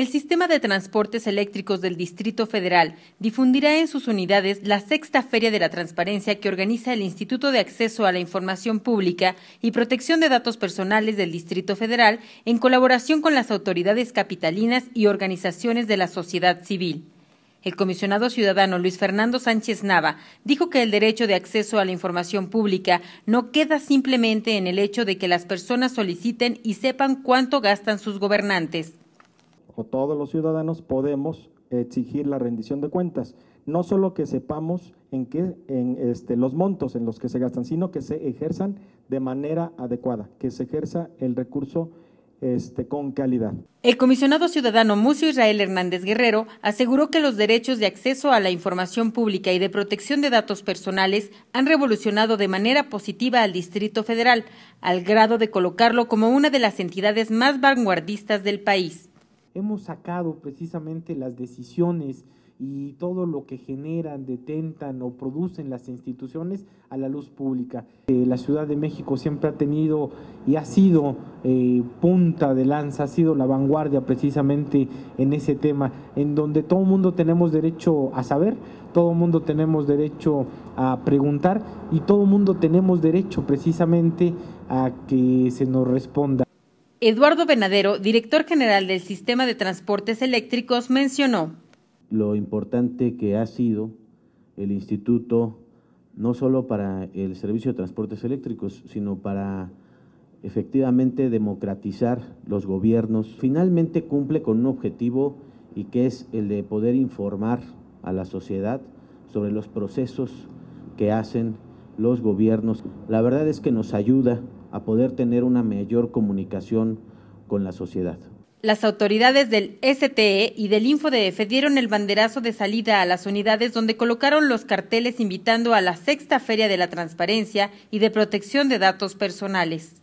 El sistema de transportes eléctricos del Distrito Federal difundirá en sus unidades la sexta Feria de la Transparencia que organiza el Instituto de Acceso a la Información Pública y Protección de Datos Personales del Distrito Federal en colaboración con las autoridades capitalinas y organizaciones de la sociedad civil. El comisionado ciudadano Luis Fernando Sánchez Nava dijo que el derecho de acceso a la información pública no queda simplemente en el hecho de que las personas soliciten y sepan cuánto gastan sus gobernantes todos los ciudadanos podemos exigir la rendición de cuentas. No solo que sepamos en qué, en este, los montos en los que se gastan, sino que se ejerzan de manera adecuada, que se ejerza el recurso este, con calidad. El comisionado ciudadano Mucio Israel Hernández Guerrero aseguró que los derechos de acceso a la información pública y de protección de datos personales han revolucionado de manera positiva al Distrito Federal, al grado de colocarlo como una de las entidades más vanguardistas del país hemos sacado precisamente las decisiones y todo lo que generan, detentan o producen las instituciones a la luz pública. Eh, la Ciudad de México siempre ha tenido y ha sido eh, punta de lanza, ha sido la vanguardia precisamente en ese tema, en donde todo el mundo tenemos derecho a saber, todo el mundo tenemos derecho a preguntar y todo el mundo tenemos derecho precisamente a que se nos responda. Eduardo Venadero, director general del Sistema de Transportes Eléctricos, mencionó. Lo importante que ha sido el instituto, no solo para el servicio de transportes eléctricos, sino para efectivamente democratizar los gobiernos, finalmente cumple con un objetivo y que es el de poder informar a la sociedad sobre los procesos que hacen los gobiernos. La verdad es que nos ayuda a poder tener una mayor comunicación con la sociedad. Las autoridades del STE y del InfoDF dieron el banderazo de salida a las unidades donde colocaron los carteles invitando a la sexta feria de la transparencia y de protección de datos personales.